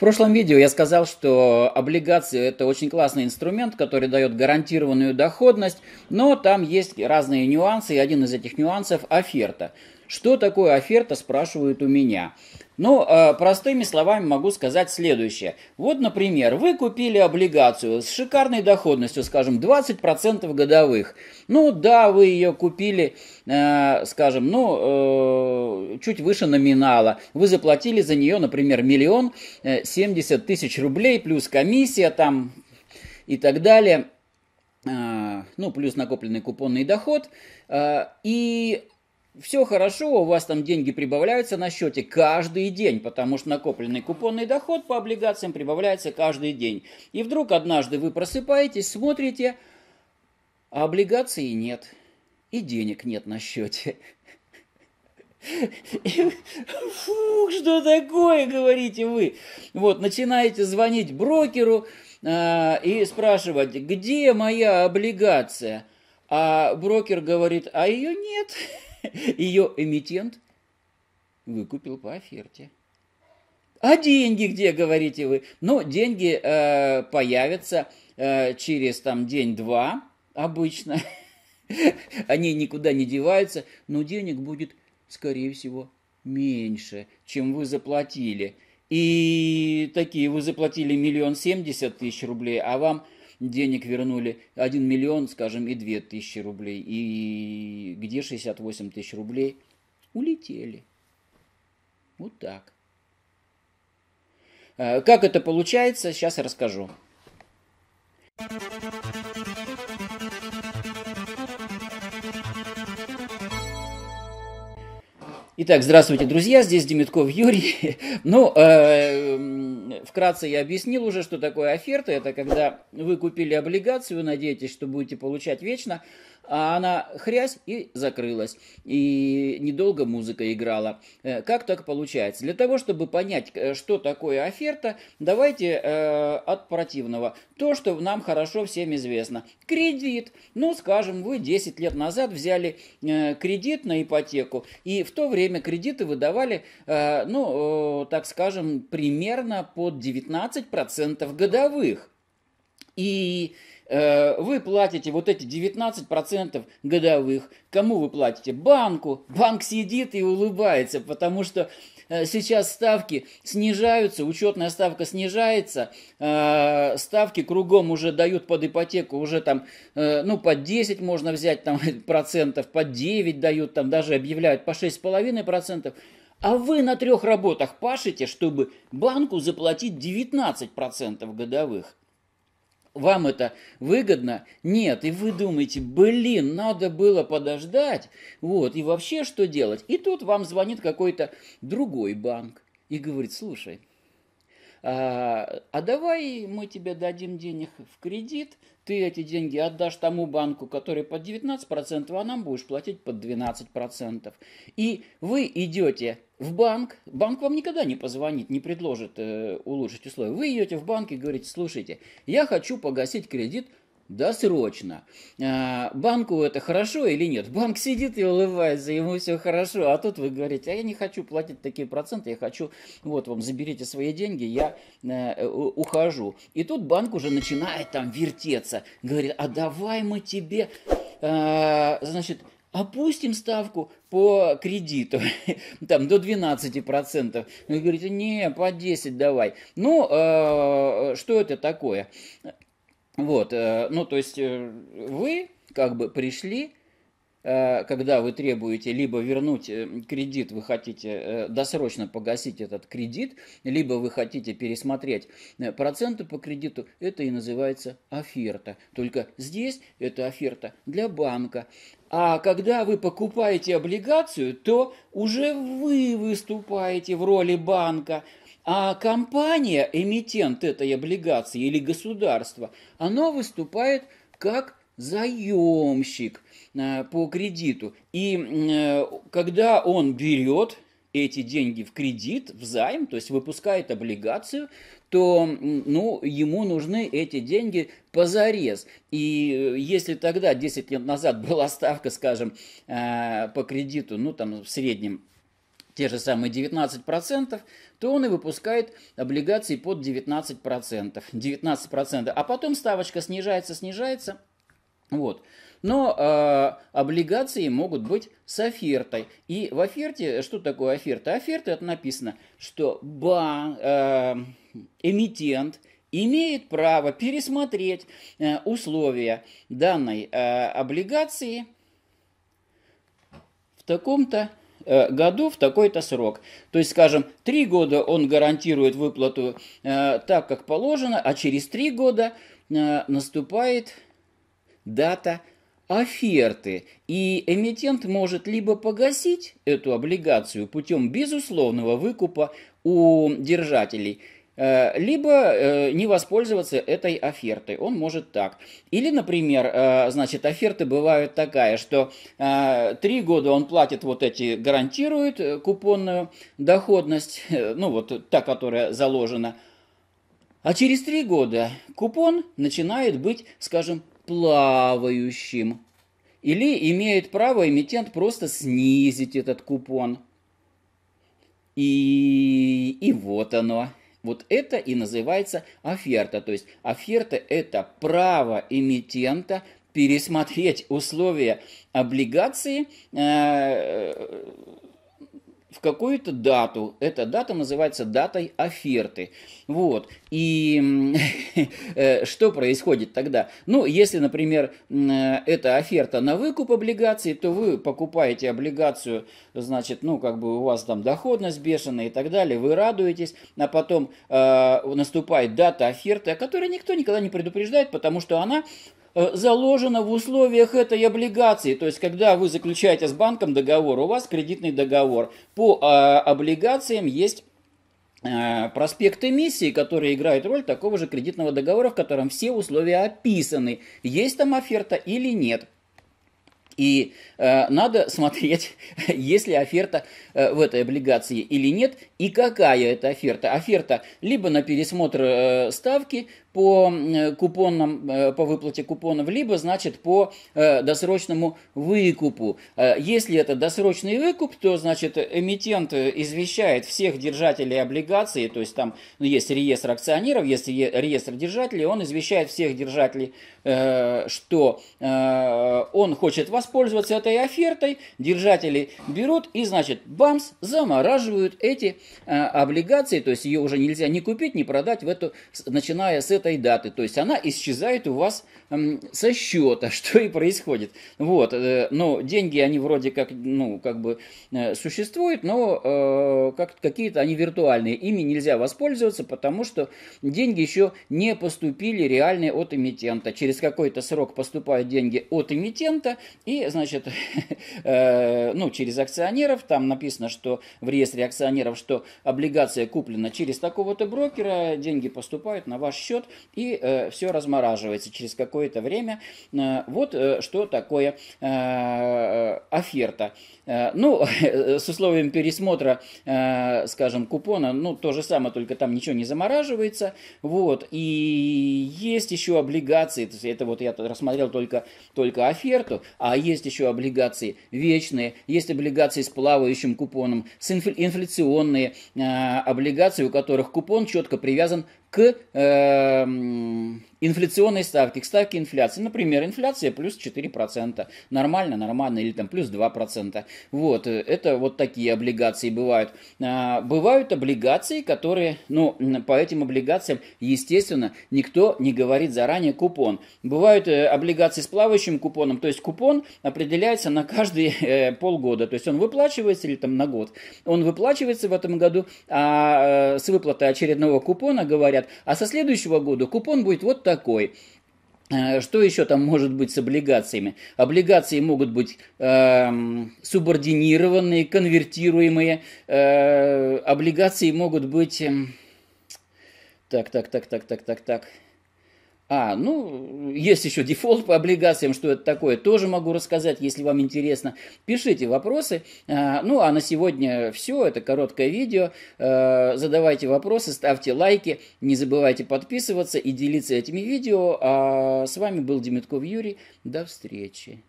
прошлом видео я сказал, что облигации это очень классный инструмент, который дает гарантированную доходность, но там есть разные нюансы, и один из этих нюансов – оферта. Что такое оферта, спрашивают у меня. Ну, простыми словами могу сказать следующее. Вот, например, вы купили облигацию с шикарной доходностью, скажем, 20% годовых. Ну, да, вы ее купили, э, скажем, ну, э, чуть выше номинала. Вы заплатили за нее, например, миллион семьдесят тысяч рублей, плюс комиссия там и так далее. Ну, плюс накопленный купонный доход. И все хорошо, у вас там деньги прибавляются на счете каждый день, потому что накопленный купонный доход по облигациям прибавляется каждый день. И вдруг однажды вы просыпаетесь, смотрите, а облигаций нет, и денег нет на счете. Фух, что такое, говорите вы. Вот, начинаете звонить брокеру э, и спрашивать, где моя облигация? А брокер говорит, а ее нет. Ее эмитент выкупил по оферте. А деньги где, говорите вы? Ну, деньги э, появятся э, через там день-два обычно. Они никуда не деваются, но денег будет, скорее всего, меньше, чем вы заплатили. И такие вы заплатили миллион семьдесят тысяч рублей, а вам денег вернули 1 миллион, скажем, и 2 тысячи рублей. И где 68 тысяч рублей? Улетели. Вот так. А, как это получается, сейчас я расскажу. Итак, здравствуйте, друзья, здесь Демитков Юрий. Ну, э, Вкратце я объяснил уже, что такое оферта. Это когда вы купили облигацию, надеетесь, что будете получать вечно а она хрясь и закрылась. И недолго музыка играла. Э, как так получается? Для того, чтобы понять, э, что такое оферта, давайте э, от противного. То, что нам хорошо всем известно. Кредит. Ну, скажем, вы 10 лет назад взяли э, кредит на ипотеку, и в то время кредиты выдавали, э, ну, э, так скажем, примерно под 19% годовых. И Э, вы платите вот эти 19% годовых. Кому вы платите? Банку. Банк сидит и улыбается, потому что э, сейчас ставки снижаются, учетная ставка снижается, э, ставки кругом уже дают под ипотеку, уже там, ну, под 10 можно взять там процентов, под 9 дают, там даже объявляют по 6,5 процентов. А вы на трех работах пашете, чтобы банку заплатить 19% годовых вам это выгодно? Нет. И вы думаете, блин, надо было подождать. Вот, и вообще что делать? И тут вам звонит какой-то другой банк и говорит, слушай, «А, а, давай мы тебе дадим денег в кредит, ты эти деньги отдашь тому банку, который под 19%, а нам будешь платить под 12%. И вы идете в банк, банк вам никогда не позвонит, не предложит э, улучшить условия. Вы идете в банк и говорите, слушайте, я хочу погасить кредит да, срочно. А, банку это хорошо или нет? Банк сидит и улыбается, ему все хорошо, а тут вы говорите, а я не хочу платить такие проценты, я хочу, вот вам, заберите свои деньги, я э, ухожу. И тут банк уже начинает там вертеться, говорит, а давай мы тебе, э, значит, опустим ставку по кредиту, там, до 12%. Вы говорите, не, по 10 давай. Ну, э, что это такое? Вот, э, ну то есть э, вы как бы пришли, э, когда вы требуете либо вернуть кредит, вы хотите досрочно погасить этот кредит, либо вы хотите пересмотреть проценты по кредиту, это и называется оферта. Только здесь это оферта для банка. А когда вы покупаете облигацию, то уже вы выступаете в роли банка – а компания, эмитент этой облигации или государство, оно выступает как заемщик а, по кредиту. И э, когда он берет эти деньги в кредит, в займ, то есть выпускает облигацию, то ну, ему нужны эти деньги позарез. И э, если тогда, 10 лет назад, была ставка, скажем, э, по кредиту, ну там в среднем те же самые 19%, то он и выпускает облигации под 19%. 19%. А потом ставочка снижается, снижается. Вот. Но э, облигации могут быть с офертой. И в оферте, что такое оферта? Оферта это написано, что ба, э, эмитент имеет право пересмотреть э, условия данной э, облигации в таком-то Э, году в такой-то срок. То есть, скажем, три года он гарантирует выплату э, так, как положено, а через три года э, наступает дата оферты, и эмитент может либо погасить эту облигацию путем безусловного выкупа у держателей – Э, либо э, не воспользоваться этой офертой. Он может так. Или, например, э, значит, оферты бывают такая, что три года он платит вот эти, гарантирует купонную доходность, ну вот та, которая заложена, а через три года купон начинает быть, скажем, плавающим. Или имеет право эмитент просто снизить этот купон. И, и вот оно. Вот это и называется оферта. То есть оферта – это право эмитента пересмотреть условия облигации, э, в какую-то дату. Эта дата называется датой оферты. Вот. И э, что происходит тогда? Ну, если, например, э, это оферта на выкуп облигаций, то вы покупаете облигацию, значит, ну, как бы у вас там доходность бешеная и так далее, вы радуетесь, а потом э, наступает дата оферты, о которой никто никогда не предупреждает, потому что она Э, заложено в условиях этой облигации. То есть, когда вы заключаете с банком договор, у вас кредитный договор. По а, облигациям есть э, проспект эмиссии, который играет роль такого же кредитного договора, в котором все условия описаны. Есть там оферта или нет. И э, надо смотреть, есть ли оферта э, в этой облигации или нет, и какая это оферта. Оферта либо на пересмотр э, ставки по э, купонам, э, по выплате купонов, либо, значит, по э, досрочному выкупу. Если это досрочный выкуп, то, значит, эмитент извещает всех держателей облигаций, то есть там ну, есть реестр акционеров, есть реестр держателей, он извещает всех держателей, что он хочет воспользоваться этой офертой, держатели берут и, значит, бамс, замораживают эти облигации, то есть ее уже нельзя ни купить, ни продать в эту, начиная с этого этой даты. То есть она исчезает у вас со счета, что и происходит. Вот, э, но деньги, они вроде как, ну, как бы э, существуют, но э, как какие-то они виртуальные. Ими нельзя воспользоваться, потому что деньги еще не поступили реальные от эмитента. Через какой-то срок поступают деньги от эмитента, и, значит, ну, через акционеров, там написано, что в реестре акционеров, что облигация куплена через такого-то брокера, деньги поступают на ваш счет, и э, все размораживается через какое-то время. Э, вот э, что такое э, э оферта. Э, ну, с условием пересмотра, э, скажем, купона, ну, то же самое, только там ничего не замораживается. Вот, и есть еще облигации, это вот я рассмотрел только, только оферту, а есть еще облигации вечные, есть облигации с плавающим купоном, с инфляционные э, облигации, у которых купон четко привязан hack ehm, инфляционные ставки, к ставке инфляции. Например, инфляция плюс 4%. Нормально, нормально, или там плюс 2%. Вот, э, это вот такие облигации бывают. А, бывают облигации, которые, ну, по этим облигациям, естественно, никто не говорит заранее купон. Бывают э, облигации с плавающим купоном, то есть купон определяется на каждые э, полгода. То есть он выплачивается или там на год. Он выплачивается в этом году, а э, с выплатой очередного купона говорят, а со следующего года купон будет вот так такой. Э, что еще там может быть с облигациями? Облигации могут быть э, субординированные, конвертируемые. Э, облигации могут быть... Эм, так, так, так, так, так, так, так. А, ну, есть еще дефолт по облигациям, что это такое, тоже могу рассказать, если вам интересно. Пишите вопросы. А, ну, а на сегодня все, это короткое видео. А, задавайте вопросы, ставьте лайки, не забывайте подписываться и делиться этими видео. А с вами был Демитков Юрий, до встречи.